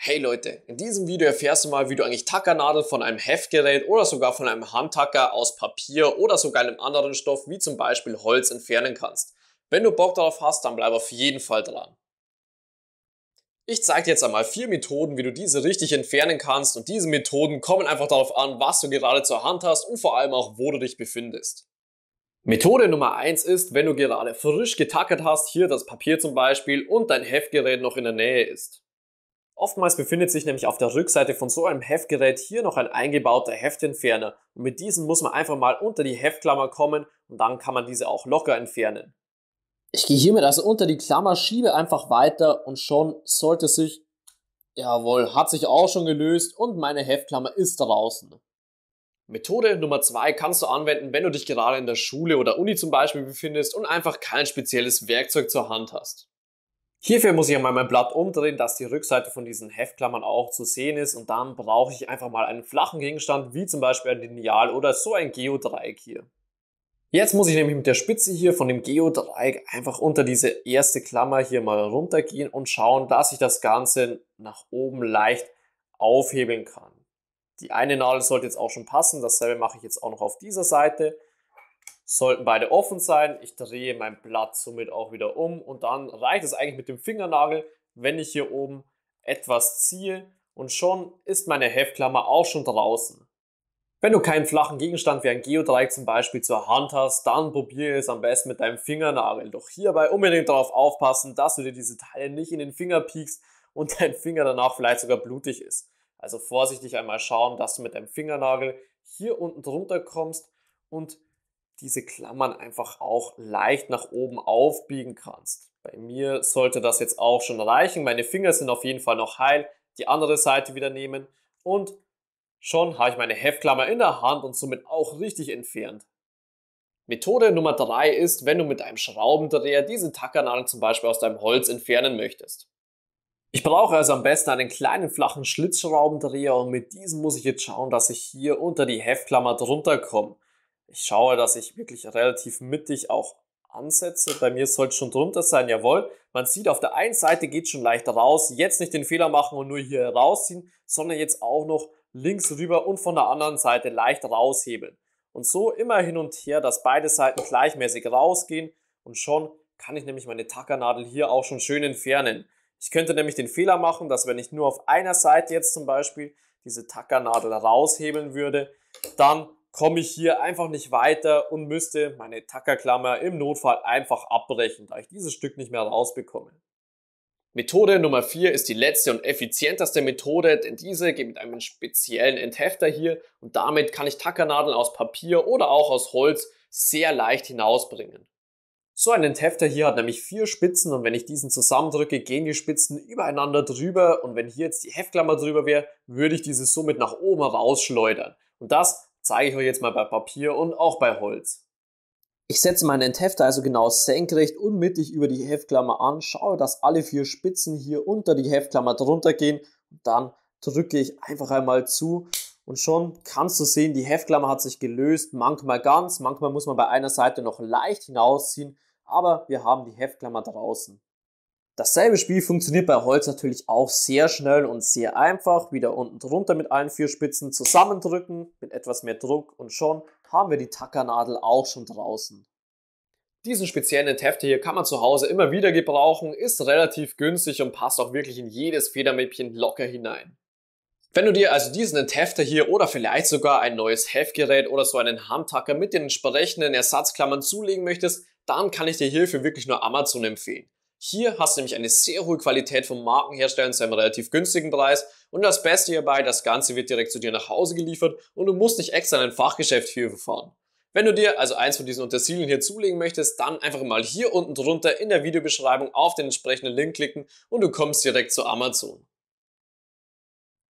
Hey Leute, in diesem Video erfährst du mal, wie du eigentlich Tackernadel von einem Heftgerät oder sogar von einem Handtacker aus Papier oder sogar einem anderen Stoff wie zum Beispiel Holz entfernen kannst. Wenn du Bock darauf hast, dann bleib auf jeden Fall dran. Ich zeige dir jetzt einmal vier Methoden, wie du diese richtig entfernen kannst und diese Methoden kommen einfach darauf an, was du gerade zur Hand hast und vor allem auch, wo du dich befindest. Methode Nummer eins ist, wenn du gerade frisch getackert hast, hier das Papier zum Beispiel und dein Heftgerät noch in der Nähe ist. Oftmals befindet sich nämlich auf der Rückseite von so einem Heftgerät hier noch ein eingebauter Heftentferner und mit diesem muss man einfach mal unter die Heftklammer kommen und dann kann man diese auch locker entfernen. Ich gehe hiermit also unter die Klammer, schiebe einfach weiter und schon sollte sich, jawohl, hat sich auch schon gelöst und meine Heftklammer ist draußen. Methode Nummer 2 kannst du anwenden, wenn du dich gerade in der Schule oder Uni zum Beispiel befindest und einfach kein spezielles Werkzeug zur Hand hast. Hierfür muss ich einmal mein Blatt umdrehen, dass die Rückseite von diesen Heftklammern auch zu sehen ist und dann brauche ich einfach mal einen flachen Gegenstand, wie zum Beispiel ein Lineal oder so ein Geodreieck hier. Jetzt muss ich nämlich mit der Spitze hier von dem Geodreieck einfach unter diese erste Klammer hier mal runtergehen und schauen, dass ich das Ganze nach oben leicht aufhebeln kann. Die eine Nadel sollte jetzt auch schon passen, dasselbe mache ich jetzt auch noch auf dieser Seite sollten beide offen sein. Ich drehe mein Blatt somit auch wieder um und dann reicht es eigentlich mit dem Fingernagel, wenn ich hier oben etwas ziehe und schon ist meine Heftklammer auch schon draußen. Wenn du keinen flachen Gegenstand wie ein Geodreieck zum Beispiel zur Hand hast, dann probiere es am besten mit deinem Fingernagel. Doch hierbei unbedingt darauf aufpassen, dass du dir diese Teile nicht in den Finger piekst und dein Finger danach vielleicht sogar blutig ist. Also vorsichtig einmal schauen, dass du mit deinem Fingernagel hier unten drunter kommst und diese Klammern einfach auch leicht nach oben aufbiegen kannst. Bei mir sollte das jetzt auch schon reichen. Meine Finger sind auf jeden Fall noch heil. Die andere Seite wieder nehmen und schon habe ich meine Heftklammer in der Hand und somit auch richtig entfernt. Methode Nummer 3 ist, wenn du mit einem Schraubendreher diese Tackernadeln zum Beispiel aus deinem Holz entfernen möchtest. Ich brauche also am besten einen kleinen flachen Schlitzschraubendreher und mit diesem muss ich jetzt schauen, dass ich hier unter die Heftklammer drunter komme ich schaue, dass ich wirklich relativ mittig auch ansetze. Bei mir soll es schon drunter sein, jawohl. Man sieht, auf der einen Seite geht schon leicht raus. Jetzt nicht den Fehler machen und nur hier rausziehen, sondern jetzt auch noch links rüber und von der anderen Seite leicht raushebeln. Und so immer hin und her, dass beide Seiten gleichmäßig rausgehen und schon kann ich nämlich meine Tackernadel hier auch schon schön entfernen. Ich könnte nämlich den Fehler machen, dass wenn ich nur auf einer Seite jetzt zum Beispiel diese Tackernadel raushebeln würde, dann komme ich hier einfach nicht weiter und müsste meine Tackerklammer im Notfall einfach abbrechen, da ich dieses Stück nicht mehr rausbekomme. Methode Nummer 4 ist die letzte und effizienteste Methode, denn diese geht mit einem speziellen Enthefter hier und damit kann ich Tackernadeln aus Papier oder auch aus Holz sehr leicht hinausbringen. So ein Enthefter hier hat nämlich vier Spitzen und wenn ich diesen zusammendrücke, gehen die Spitzen übereinander drüber und wenn hier jetzt die Heftklammer drüber wäre, würde ich diese somit nach oben rausschleudern. Und das zeige ich euch jetzt mal bei Papier und auch bei Holz. Ich setze meinen Enthefter also genau senkrecht und mittig über die Heftklammer an, schaue, dass alle vier Spitzen hier unter die Heftklammer drunter gehen und dann drücke ich einfach einmal zu und schon kannst du sehen, die Heftklammer hat sich gelöst, manchmal ganz, manchmal muss man bei einer Seite noch leicht hinausziehen, aber wir haben die Heftklammer draußen. Dasselbe Spiel funktioniert bei Holz natürlich auch sehr schnell und sehr einfach. Wieder unten drunter mit allen vier Spitzen zusammendrücken, mit etwas mehr Druck und schon haben wir die Tackernadel auch schon draußen. Diesen speziellen Hefte hier kann man zu Hause immer wieder gebrauchen, ist relativ günstig und passt auch wirklich in jedes Federmäppchen locker hinein. Wenn du dir also diesen Enthefter hier oder vielleicht sogar ein neues Heftgerät oder so einen Handtacker mit den entsprechenden Ersatzklammern zulegen möchtest, dann kann ich dir hierfür wirklich nur Amazon empfehlen. Hier hast du nämlich eine sehr hohe Qualität vom Markenhersteller zu einem relativ günstigen Preis und das Beste hierbei, das Ganze wird direkt zu dir nach Hause geliefert und du musst nicht extra in ein Fachgeschäft hierfür fahren. Wenn du dir also eins von diesen Untersilien hier zulegen möchtest, dann einfach mal hier unten drunter in der Videobeschreibung auf den entsprechenden Link klicken und du kommst direkt zu Amazon.